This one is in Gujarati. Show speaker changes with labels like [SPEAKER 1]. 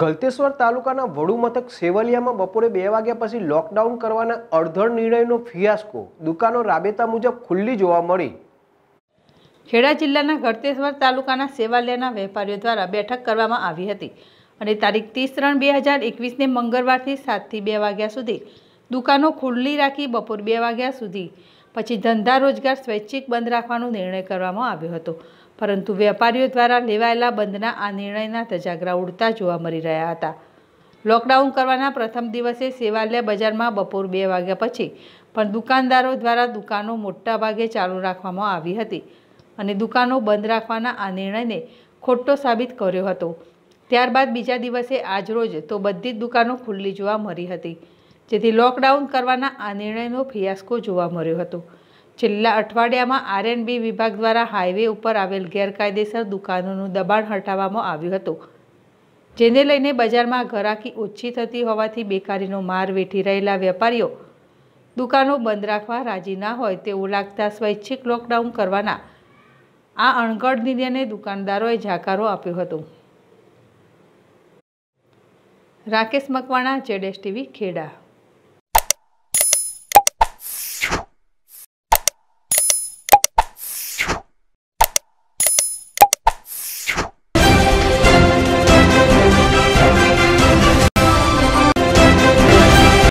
[SPEAKER 1] ગલતેશ્વર તાલુકાના વડુ મથક સેવલિયામાં બપોરે બે વાગ્યા પછી લોકડાઉન કરવાના અડધળ નિર્ણયનો ફિયાસ્કો દુકાનો રાબેતા મુજબ ખુલ્લી જોવા મળી
[SPEAKER 2] ખેડા જિલ્લાના ગળતેશ્વર તાલુકાના સેવાલિયાના વેપારીઓ દ્વારા બેઠક કરવામાં આવી હતી અને તારીખ ત્રીસ ત્રણ બે હજાર એકવીસને મંગળવારથી સાતથી બે વાગ્યા સુધી દુકાનો ખુલ્લી રાખી બપોર બે વાગ્યા સુધી પછી ધંધા રોજગાર સ્વૈચ્છિક બંધ રાખવાનો નિર્ણય કરવામાં આવ્યો હતો પરંતુ વેપારીઓ દ્વારા લેવાયેલા બંધના આ નિર્ણયના તજાગરા ઉડતા જોવા મળી રહ્યા હતા લોકડાઉન કરવાના પ્રથમ દિવસે સેવાલિયા બજારમાં બપોર બે વાગ્યા પછી પણ દુકાનદારો દ્વારા દુકાનો મોટા ભાગે ચાલુ રાખવામાં આવી હતી અને દુકાનો બંધ રાખવાના આ નિર્ણયને ખોટો સાબિત કર્યો હતો ત્યારબાદ બીજા દિવસે આજરોજ તો બધી જ દુકાનો ખુલ્લી જોવા મળી હતી જેથી લોકડાઉન કરવાના આ નિર્ણયનો ફિયાસ્કો જોવા મળ્યો હતો છેલ્લા અઠવાડિયામાં આરએનબી વિભાગ દ્વારા હાઈવે ઉપર આવેલ ગેરકાયદેસર દુકાનોનું દબાણ હટાવવામાં આવ્યું હતું જેને લઈને બજારમાં ઘરાકી ઓછી થતી હોવાથી બેકારીનો માર વેઠી રહેલા વેપારીઓ દુકાનો બંધ રાખવા રાજી ના હોય તેવું લાગતા સ્વૈચ્છિક લોકડાઉન કરવાના આ અણઘડ નિર્ણયને દુકાનદારોએ જાકારો આપ્યો હતો રાકેશ મકવાણા જેડેશ ટીવી ખેડા